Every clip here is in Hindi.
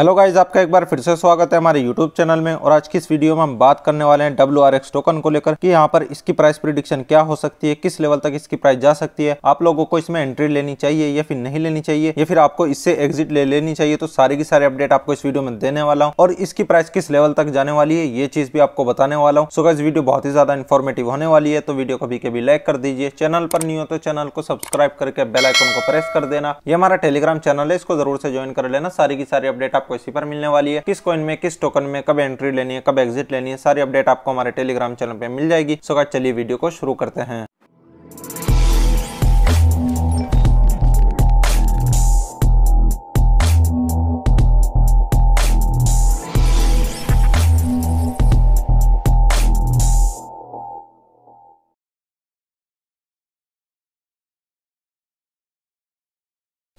हेलो गाइज आपका एक बार फिर से स्वागत है हमारे यूट्यूब चैनल में और आज की इस वीडियो में हम बात करने वाले हैं डब्ल्यू आर एक्स टोकन को लेकर कि यहाँ पर इसकी प्राइस प्रिडिक्शन क्या हो सकती है किस लेवल तक इसकी प्राइस जा सकती है आप लोगों को इसमें एंट्री लेनी चाहिए या फिर नहीं लेनी चाहिए या फिर आपको इससे एग्जिट ले लेनी चाहिए तो सारी की सारी अपडेट आपको इस वीडियो में देने वाला हूँ और इसकी प्राइस किस लेवल तक जाने वाली है ये चीज भी आपको बताने वाला हूँ सो गाइज वीडियो बहुत ही ज्यादा इन्फॉर्मेटिव होने वाली है तो वीडियो को भी कभी लाइक कर दीजिए चैनल पर नहीं हो तो चैनल को सब्सक्राइब करके बेलाइकन को प्रेस कर देना ये हमारा टेलीग्राम चैनल है इसको जरूर से ज्वाइन कर लेना सारी की सारी अपडेट आप आपको इसी पर मिलने वाली है किस कॉइन में किस टोकन में कब एंट्री लेनी है कब एग्जिट लेनी है सारी अपडेट आपको हमारे टेलीग्राम चैनल पर मिल जाएगी सो चलिए वीडियो को शुरू करते हैं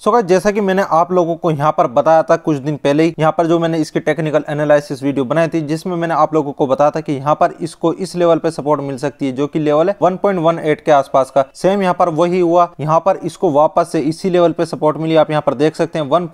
सो so जैसा कि मैंने आप लोगों को यहाँ पर बताया था कुछ दिन पहले ही यहाँ पर जो मैंने इसकी टेक्निकल एनालिसिस वीडियो बनाई थी जिसमें मैंने आप लोगों को बताया था कि यहाँ पर इसको इस लेवल पे सपोर्ट मिल सकती है जो कि लेवल है 1.18 के आसपास का सेम यहाँ पर वही हुआ यहाँ पर इसको वापस से इसी लेवल पे सपोर्ट मिली आप यहाँ पर देख सकते हैं वन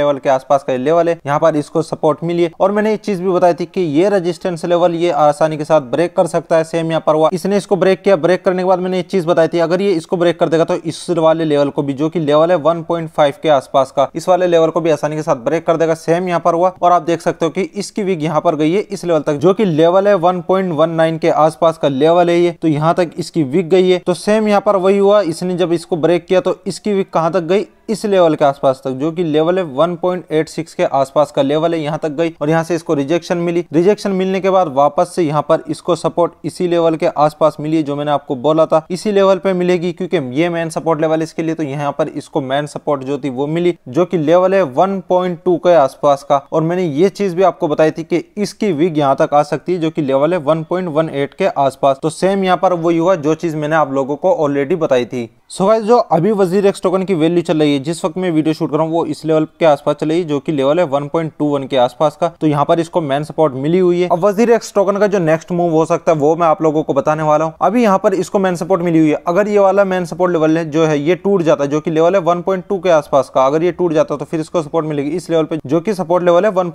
लेवल के आसपास का लेवल है यहाँ पर इसको सपोर्ट मिली और मैंने एक चीज भी बताई थी कि ये रजिस्टेंस लेवल ये आसानी के साथ ब्रेक कर सकता है सेम यहाँ पर हुआ इसने इसको ब्रेक किया ब्रेक करने के बाद मैंने एक चीज बताई थी अगर ये इसको ब्रेक कर देगा तो इस वाले लेवल को भी जो की लेवल है वन 1.5 के आसपास का इस वाले लेवल को भी आसानी के साथ ब्रेक कर देगा सेम यहाँ पर हुआ और आप देख सकते हो कि इसकी विग यहाँ पर गई है इस लेवल तक जो कि लेवल है 1.19 के आसपास का लेवल है ये तो यहाँ तक इसकी विग गई है तो सेम यहाँ पर वही हुआ इसने जब इसको ब्रेक किया तो इसकी विग कहाँ तक गई इस लेवल के आसपास तक जो कि लेवल है 1.86 के आसपास का लेवल है यहाँ तक गई और यहाँ से इसको रिजेक्शन मिली रिजेक्शन मिलने के बाद वापस से यहाँ पर इसको सपोर्ट इसी लेवल के आसपास मिली जो मैंने आपको बोला था इसी लेवल पे मिलेगी क्योंकि ये मैन सपोर्ट लेवल इसके लिए तो यहाँ पर इसको मैन सपोर्ट जो थी वो मिली जो की लेवल है वन के आसपास का और मैंने ये चीज भी आपको बताई थी कि इसकी विग यहाँ तक आ सकती है जो की लेवल है वन के आसपास तो सेम यहाँ पर वही हुआ जो चीज मैंने आप लोगों को ऑलरेडी बताई थी सो गाइस जो अभी वजीर एक्स टोकन की वैल्यू चल रही है जिस वक्त मैं वीडियो शूट कर रहा हूँ वो इस लेवल के आसपास चल रही है जो कि लेवल है 1.21 के आसपास का तो यहाँ पर इसको मेन सपोर्ट मिली हुई है अब वजीर एक्स टोकन का जो नेक्स्ट मूव हो सकता है वो मैं आप लोगों को बताने वाला हूँ अभी यहाँ पर इसको मेन सपोर्ट मिली हुई है अगर ये वाला मेन सपोर्ट लेवल है जो है ये टूट जाता है जो की लेवल है वन के आसपास का अगर ये टूट जाता तो फिर इसको सपोर्ट मिलेगी इस लेवल पर जो कि सपोर्ट लेवल है वन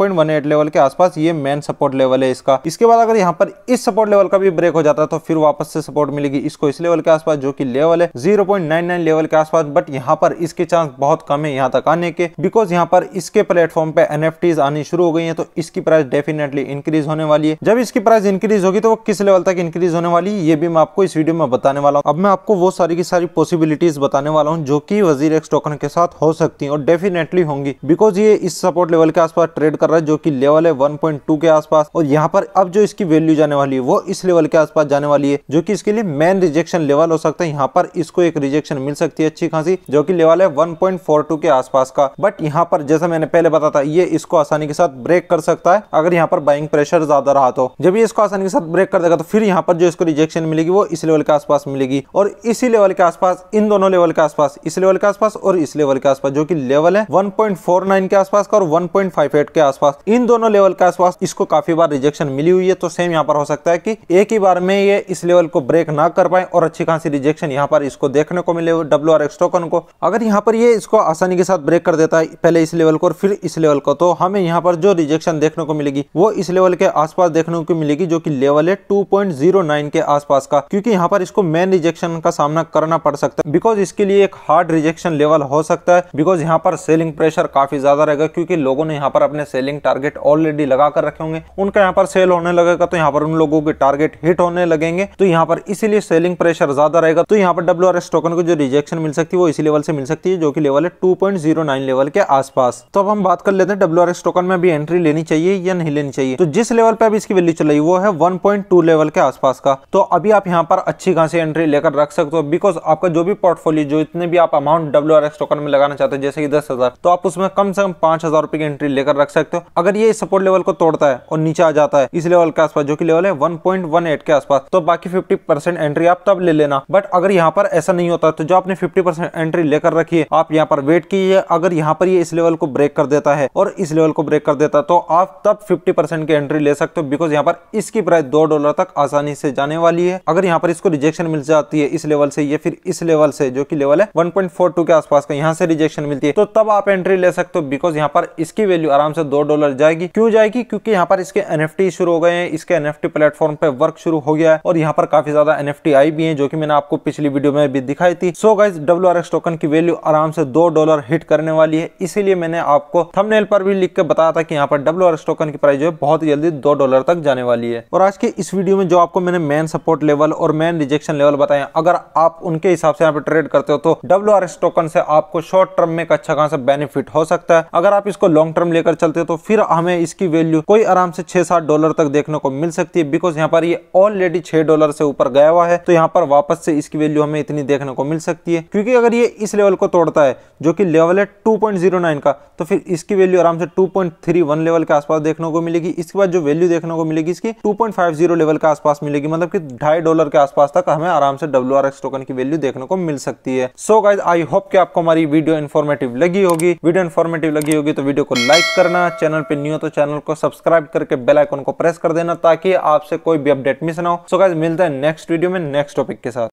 लेवल के आसपास ये मेन सपोर्ट लेवल है इसका इसके बाद अगर यहाँ पर इस सपोर्ट लेवल का भी ब्रेक हो जाता है तो फिर वापस से सपोर्ट मिलेगी इसको इस लेवल के आसपास जो कि लेवल है जीरो 0.99 लेवल के आसपास बट यहाँ पर इसके चांस बहुत कम है यहाँ तक आने के बिकॉज यहाँ पर इसके प्लेटफॉर्म पे एन आनी शुरू हो गई है तो इसकी प्राइस डेफिनेटली इंक्रीज होने वाली है जब इसकी प्राइस इंक्रीज होगी तो वो किस लेवल तक इंक्रीज होने वाली है ये भी मैं आपको इस वीडियो में बताने वाला हूँ अब मैं आपको वो सारी की सारी पॉसिबिलिटीज बताने वाला हूँ जो की वजीर एक्स टोकन के साथ हो सकती है और डेफिनेटली होंगी बिकॉज ये इस सपोर्ट लेवल के आसपास ट्रेड कर रहा है जो की लेवल है वन के आसपास और यहाँ पर अब जो इसकी वैल्यू जाने वाली है वो इस लेवल के आसपास जाने वाली है जो की इसके लिए मेन रिजेक्शन लेवल हो सकता है यहाँ पर इसको एक रिजेक्ट इंजेक्शन मिल सकती है अच्छी खासी जो कि लेवल है 1.42 के आसपास का बट यहाँ पर जैसा मैंने पहले बताया था ये इसको आसानी के साथ ब्रेक कर सकता है अगर यहाँ पर बाइंग प्रेशर ज्यादा रहा तो जब ये इसको आसानी के साथ ब्रेक कर देगा तो फिर यहाँ पर जो इसको रिजेक्शन मिलेगी वो इस लेवल के आसपास मिलेगी और इसी लेवल के आसपास इन दोनों लेवल के आसपास इस लेवल के आसपास और इस लेवल के आसपास जो की लेवल है 1.49 के आसपास का और 1.58 के आसपास इन दोनों लेवल के आसपास इसको काफी बार रिजेक्शन मिली हुई है तो सेम यहाँ पर हो सकता है की एक ही बार में ये इस लेवल को ब्रेक ना कर पाए और अच्छी खासी रिजेक्शन यहाँ पर इसको देखने को मिले डब्ल्यू आर एक्स टोकन को अगर यहाँ पर ये इसको आसानी के साथ ब्रेक कर देता है पहले इस लेवल को और फिर इस लेवल को तो हमें यहाँ पर जो रिजेक्शन देखने को मिलेगी वो इस लेवल के आसपास देखने को मिलेगी जो कि लेवल है 2.09 के आसपास का क्योंकि यहाँ पर इसको मेन रिजेक्शन का सामना करना पड़ सकता है बिकॉज इसके लिए एक हार्ड रिजेक्शन लेवल हो सकता है बिकॉज यहाँ पर सेलिंग प्रेशर काफी ज्यादा रहेगा क्योंकि लोगों ने यहाँ पर अपने सेलिंग टारगेट ऑलरेडी लगा कर रखे होंगे उनका यहाँ पर सेल होने लगेगा तो यहाँ पर उन लोगों के टारगेट हिट होने लगेंगे तो यहाँ पर इसीलिए सेलिंग प्रेशर ज्यादा रहेगा तो यहाँ पर डब्ल्यू आर एस टोकन को जो रिजेक्शन मिल सकती है वो इसी लेवल से मिल सकती है जो कि लेवल है 2.09 लेवल के आसपास तो अब हम बात कर लेते हैं डब्ल्यू टोकन में अभी एंट्री लेनी चाहिए या नहीं लेनी चाहिए तो जिस लेवल पे अभी इसकी वैल्यू चल रही वो है 1.2 लेवल के आसपास का तो अभी आप यहाँ पर अच्छी खासी एंट्री लेकर रख सकते हो बिकॉज आपका जो भी पोर्टफोलियो जो इतने भी आप अमाउंट डब्ल्यू टोकन में लगाना चाहते हो जैसे कि दस हजार तो आप उसमें कम से कम पांच हजार रुपए की एंट्री लेकर रख सकते हो अगर ये सपोर्ट लेवल को तोड़ता है और नीचे आ जाता है इस लेवल के आसपास जो कि लेवल है वन के आसपास तो बाकी फिफ्टी एंट्री आप तब ले लेना बट अगर यहाँ पर ऐसा नहीं हो होता तो जो आपने फिफ्टी एंट्री लेकर रखी है आप यहाँ पर वेट कीजिए अगर यहाँ पर ये इस लेवल को ब्रेक कर देता है और इस लेवल को ब्रेक कर देता है तो आप तब फिफ्टी की एंट्री ले सकते हो बिकॉज यहाँ पर इसकी प्राइस दो डॉलर तक आसानी से जाने वाली है अगर यहाँ पर इसको रिजेक्शन मिल जाती है इस लेवल से या फिर इस लेवल से जो की लेवल है वन के आसपास का यहाँ से रिजेक्शन मिलती है तो तब आप एंट्री ले सकते हो बिकॉज यहाँ पर इसकी वैल्यू आराम से दो डॉलर जाएगी क्यों जाएगी क्योंकि यहाँ पर इसके एन शुरू हो गए हैं इसके एन एफ प्लेटफॉर्म पर वर्क शुरू हो गया है और यहाँ पर काफी ज्यादा एन आई भी है जो की मैंने आपको पिछली वीडियो में भी दिखाई दिखाई थी सो गाइज डब्ल्यू टोकन की वैल्यू आराम से दो डॉलर हिट करने वाली है इसीलिए मैंने आपको थंबनेल पर भी लिख के बताया था कि यहाँ पर डब्ल्यू टोकन की प्राइस जो है बहुत जल्दी दो डॉलर तक जाने वाली है और आज के इस वीडियो में जो आपको मैंने मेन सपोर्ट लेवल और मेन रिजेक्शन लेवल बताया अगर आप उनके हिसाब से यहाँ पे ट्रेड करते हो तो डब्ल्यू टोकन से आपको शॉर्ट टर्म में एक अच्छा खासा बेनिफिट हो सकता है अगर आप इसको लॉन्ग टर्म लेकर चलते हो तो फिर हमें इसकी वैल्यू कोई आराम से छह सात डॉलर तक देखने को मिल सकती है बिकॉज यहाँ पर ये ऑलरेडी छह डॉलर से ऊपर गया हुआ है तो यहाँ पर वापस से इसकी वैल्यू हमें इतनी देखने को मिल सकती है क्योंकि अगर ये इस लेवल को तोड़ता है जो कि लेवल है 2.09 का तो फिर इसकी वैल्यू आराम से 2.31 लेवल के आसपास देखने को मिलेगी इसके बाद जो वैल्यू देखने को मिलेगी इसकी 2.50 लेवल के आसपास मिलेगी मतलब कि ढाई डॉलर के आसपास तक हमें आराम से डब्ल्यू टोकन की वैल्यू देखने को मिल सकती है सो गाइज आई होप की आपको हमारी वीडियो इन्फॉर्मेटिव लगी होगी वीडियो इन्फॉर्मेटिव लगी होगी तो वीडियो को लाइक करना चैनल पर न्यू तो चैनल को सब्सक्राइब करके बेल आइकन को प्रेस कर देना ताकि आपसे कोई भी अपडेट मिस ना हो सो गाइज मिलता है नेक्स्ट वीडियो में नेक्स्ट टॉपिक के साथ